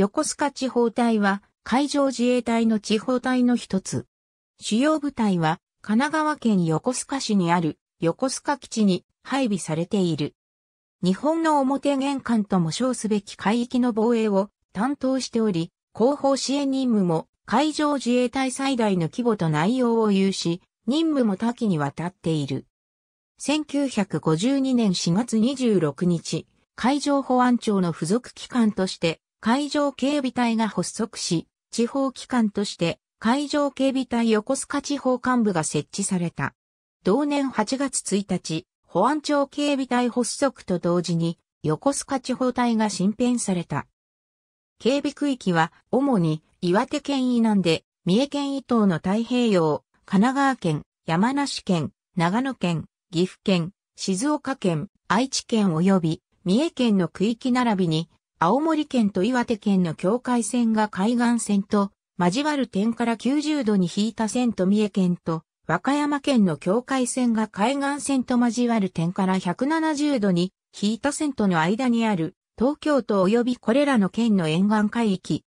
横須賀地方隊は海上自衛隊の地方隊の一つ。主要部隊は神奈川県横須賀市にある横須賀基地に配備されている。日本の表玄関とも称すべき海域の防衛を担当しており、後方支援任務も海上自衛隊最大の規模と内容を有し、任務も多岐にわたっている。1952年4月26日、海上保安庁の付属機関として海上警備隊が発足し、地方機関として海上警備隊横須賀地方幹部が設置された。同年8月1日、保安庁警備隊発足と同時に横須賀地方隊が新編された。警備区域は主に岩手県以南で三重県以東の太平洋、神奈川県、山梨県、長野県、岐阜県、静岡県、愛知県及び三重県の区域並びに青森県と岩手県の境界線が海岸線と交わる点から90度に引いた線と三重県と和歌山県の境界線が海岸線と交わる点から170度に引いた線との間にある東京都及びこれらの県の沿岸海域。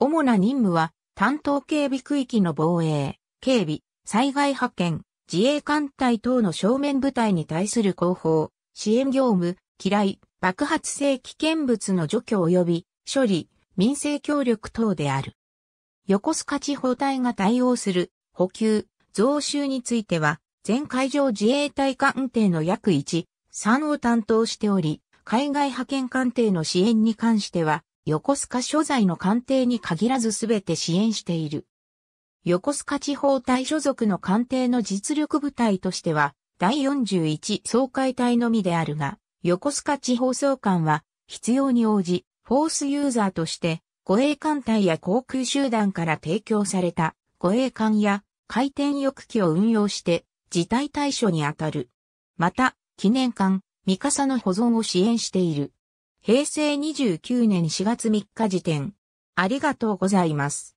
主な任務は担当警備区域の防衛、警備、災害派遣、自衛艦隊等の正面部隊に対する広報、支援業務、機雷、爆発性危険物の除去及び処理、民生協力等である。横須賀地方隊が対応する補給、増収については、全海上自衛隊艦艇の約1、3を担当しており、海外派遣艦艇の支援に関しては、横須賀所在の艦艇に限らずすべて支援している。横須賀地方隊所属の艦艇の実力部隊としては、第41総会隊のみであるが、横須賀地方総監は、必要に応じ、フォースユーザーとして、護衛艦隊や航空集団から提供された護衛艦や回転翼機を運用して事態対処に当たる。また、記念艦、三笠の保存を支援している。平成29年4月3日時点。ありがとうございます。